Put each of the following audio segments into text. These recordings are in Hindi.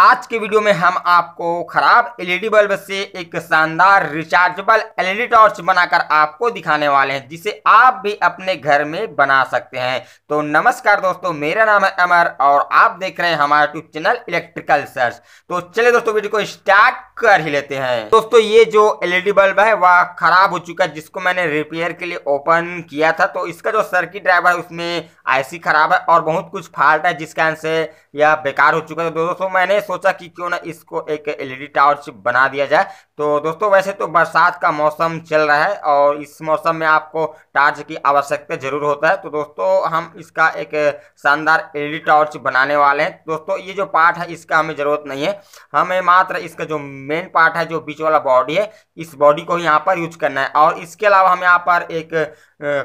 आज के वीडियो में हम आपको खराब एलईडी बल्ब से एक शानदार रिचार्जेबल एलईडी टॉर्च बनाकर आपको दिखाने वाले हैं जिसे आप भी अपने घर में बना सकते हैं तो नमस्कार दोस्तों मेरा नाम है अमर और आप देख रहे हैं हमारा यूट्यूब चैनल इलेक्ट्रिकल सर्च तो चलिए दोस्तों वीडियो को स्टार्ट कर ही लेते हैं दोस्तों ये जो एलईडी बल्ब e है वह खराब हो चुका है जिसको मैंने रिपेयर के लिए ओपन किया था तो इसका जो सर्किट ड्राइवर है उसमें आईसी खराब है और बहुत कुछ फाल्ट है जिस कारण से यह बेकार हो चुका है तो दोस्तों मैंने सोचा कि क्यों ना इसको एक एलईडी टॉर्च e बना दिया जाए तो दोस्तों वैसे तो बरसात का मौसम चल रहा है और इस मौसम में आपको टार्च की आवश्यकता जरूर होता है तो दोस्तों हम इसका एक शानदार एल टावर e बनाने वाले हैं दोस्तों ये जो पार्ट है इसका हमें जरूरत नहीं है हमें मात्र इसका जो मेन पार्ट है जो बीच वाला बॉडी है इस बॉडी को यहाँ पर यूज करना है और इसके अलावा हम यहाँ पर एक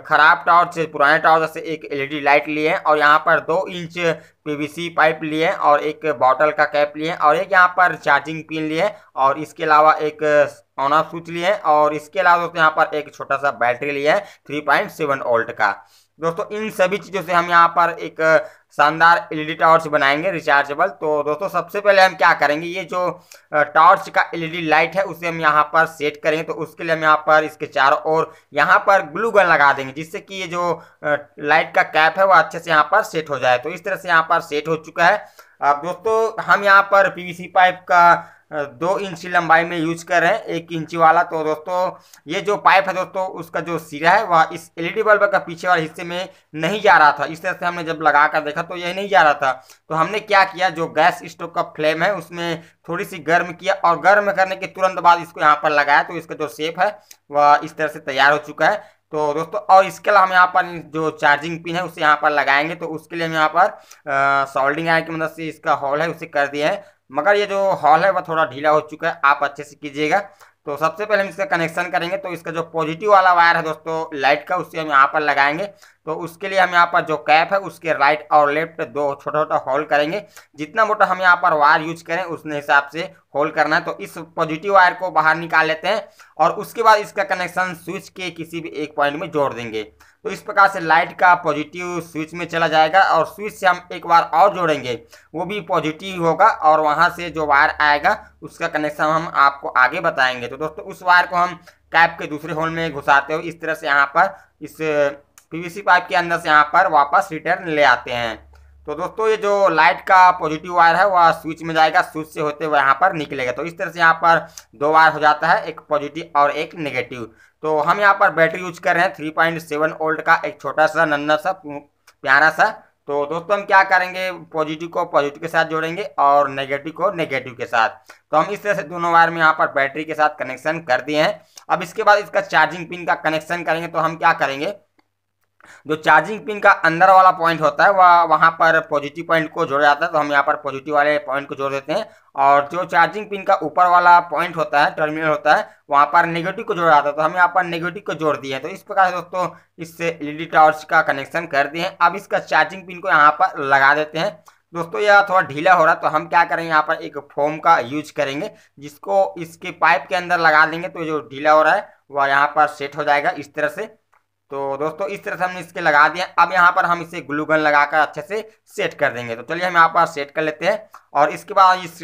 खराब टॉर्च से पुराने टॉर्च से एक एलईडी लाइट लिए हैं और यहाँ पर दो इंच पीवीसी पाइप लिए हैं और एक बॉटल का कैप लिए हैं और एक यहाँ पर चार्जिंग पिन लिए हैं और इसके अलावा एक ऑन ऑफ स्विच लिए हैं और इसके अलावा दोस्तों यहाँ पर एक छोटा सा बैटरी लिए है थ्री पॉइंट सेवन ओल्ट का दोस्तों इन सभी चीज़ों से हम यहाँ पर एक शानदार एलईडी टॉर्च बनाएंगे रिचार्जेबल तो दोस्तों सबसे पहले हम क्या करेंगे ये जो टॉर्च का एलईडी लाइट है उसे हम यहाँ पर सेट करेंगे तो उसके लिए हम यहाँ पर इसके चारों ओर यहाँ पर ग्लू गन लगा देंगे जिससे कि ये जो लाइट का कैप है वो अच्छे से यहाँ पर सेट हो जाए तो इस तरह से यहाँ पर सेट हो चुका है अब दोस्तों हम यहाँ पर पी पाइप का दो इंची लंबाई में यूज कर रहे हैं एक इंची वाला तो दोस्तों ये जो पाइप है दोस्तों उसका जो सिरा है वह इस एलईडी बल्ब का पीछे वाले हिस्से में नहीं जा रहा था इस तरह से हमने जब लगा कर देखा तो ये नहीं जा रहा था तो हमने क्या किया जो गैस स्टोव का फ्लेम है उसमें थोड़ी सी गर्म किया और गर्म करने के तुरंत बाद इसको यहाँ पर लगाया तो इसका जो सेप है वह इस तरह से तैयार हो चुका है तो दोस्तों और इसके अलावा हम यहाँ पर जो चार्जिंग पिन है उसे यहाँ पर लगाएंगे तो उसके लिए हम यहाँ पर सोल्डिंग आय की मदद मतलब से इसका हॉल है उसे कर दिया है मगर ये जो हॉल है वह थोड़ा ढीला हो चुका है आप अच्छे से कीजिएगा तो सबसे पहले हम इसका कनेक्शन करेंगे तो इसका जो पॉजिटिव वाला वायर है दोस्तों लाइट का उसे हम यहाँ पर लगाएंगे तो उसके लिए हम यहाँ पर जो कैप है उसके राइट और लेफ्ट दो छोटा छोटा होल करेंगे जितना मोटा हम यहाँ पर वायर यूज करें उसने हिसाब से होल करना है तो इस पॉजिटिव वायर को बाहर निकाल लेते हैं और उसके बाद इसका कनेक्शन स्विच के किसी भी एक पॉइंट में जोड़ देंगे तो इस प्रकार से लाइट का पॉजिटिव स्विच में चला जाएगा और स्विच से हम एक बार और जोड़ेंगे वो भी पॉजिटिव होगा और वहाँ से जो वायर आएगा उसका कनेक्शन हम आपको आगे बताएंगे तो दोस्तों उस वायर को हम कैप के दूसरे होल में घुसाते हो इस तरह से यहाँ पर इस पीवीसी पाइप के अंदर से यहाँ पर वापस रिटर्न ले आते हैं तो दोस्तों ये जो लाइट का पॉजिटिव वायर है वह स्विच में जाएगा स्विच से होते हुए यहाँ पर निकलेगा तो इस तरह से यहाँ पर दो वायर हो जाता है एक पॉजिटिव और एक नेगेटिव तो हम यहाँ पर बैटरी यूज कर रहे हैं थ्री पॉइंट सेवन ओल्ट का एक छोटा सा नन्ना सा प्यारा सा तो दोस्तों हम क्या करेंगे पॉजिटिव को पॉजिटिव के साथ जोड़ेंगे और नेगेटिव को नेगेटिव के साथ तो हम इस तरह से दोनों वायर में यहाँ पर बैटरी के साथ कनेक्शन कर दिए हैं अब इसके बाद इसका चार्जिंग पिन का कनेक्शन करेंगे तो हम क्या करेंगे जो चार्जिंग पिन का अंदर वाला पॉइंट होता है वह वहाँ पर पॉजिटिव पॉइंट को जोड़ा जाता है तो हम यहाँ पर पॉजिटिव वाले पॉइंट को जोड़ देते हैं और जो चार्जिंग पिन का ऊपर वाला पॉइंट होता है टर्मिनल होता है वहाँ पर नेगेटिव को जोड़ा जाता है तो हम यहाँ पर नेगेटिव को जोड़ दिए तो इस प्रकार से दोस्तों इससे एल टॉर्च का कनेक्शन कर दिए हैं अब इसका चार्जिंग पिन को यहाँ पर लगा देते हैं दोस्तों यह थोड़ा ढीला हो रहा तो हम क्या करेंगे यहाँ पर एक फोम का यूज करेंगे जिसको इसके पाइप के अंदर लगा देंगे तो जो ढीला हो रहा है वह यहाँ पर सेट हो जाएगा इस तरह से तो दोस्तों इस तरह से हमने इसके लगा दिया अब यहाँ पर हम इसे ग्लू गन लगाकर अच्छे से सेट कर देंगे तो चलिए हम यहाँ पर सेट कर लेते हैं और इसके बाद इस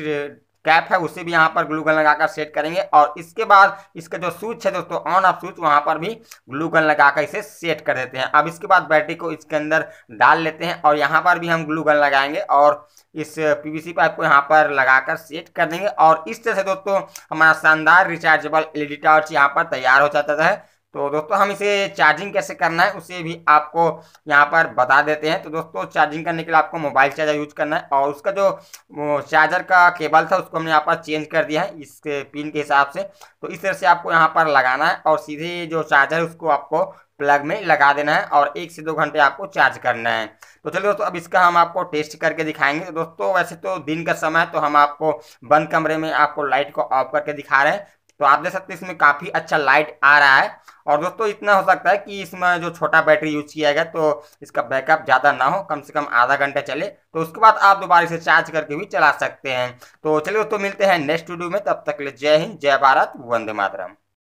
कैप है उसे भी यहाँ पर ग्लू गन लगाकर सेट करेंगे और इसके बाद इसका जो स्विच है दोस्तों ऑन ऑफ स्विच वहाँ पर भी ग्लू गन लगाकर इसे सेट कर देते हैं अब इसके बाद बैटरी को इसके अंदर डाल लेते हैं और यहाँ पर भी हम ग्लू गन लगाएंगे और इस पीवीसी पाइप को यहाँ पर लगाकर सेट कर देंगे और इस तरह से दोस्तों हमारा शानदार रिचार्जेबल एल टॉर्च यहाँ पर तैयार हो जाता है तो दोस्तों हम इसे चार्जिंग कैसे करना है उसे भी आपको यहाँ पर बता देते हैं तो दोस्तों चार्जिंग करने के लिए आपको मोबाइल चार्जर यूज करना है और उसका जो चार्जर का केबल था उसको हमने यहाँ पर चेंज कर दिया है इस पिन के हिसाब से तो इस तरह से आपको यहाँ पर लगाना है और सीधे जो चार्जर है उसको आपको प्लग में लगा देना है और एक से दो घंटे आपको चार्ज करना है तो चलिए दोस्तों अब इसका हम आपको टेस्ट करके दिखाएंगे तो दोस्तों वैसे तो दिन का समय है तो हम आपको बंद कमरे में आपको लाइट को ऑफ करके दिखा रहे हैं तो आप देख सकते हैं इसमें काफ़ी अच्छा लाइट आ रहा है और दोस्तों इतना हो सकता है कि इसमें जो छोटा बैटरी यूज किया गया तो इसका बैकअप ज़्यादा ना हो कम से कम आधा घंटा चले तो उसके बाद आप दोबारा इसे चार्ज करके भी चला सकते हैं तो चलिए दोस्तों मिलते हैं नेक्स्ट वीडियो में तब तक ले जय हिंद जय भारत वंदे मातरम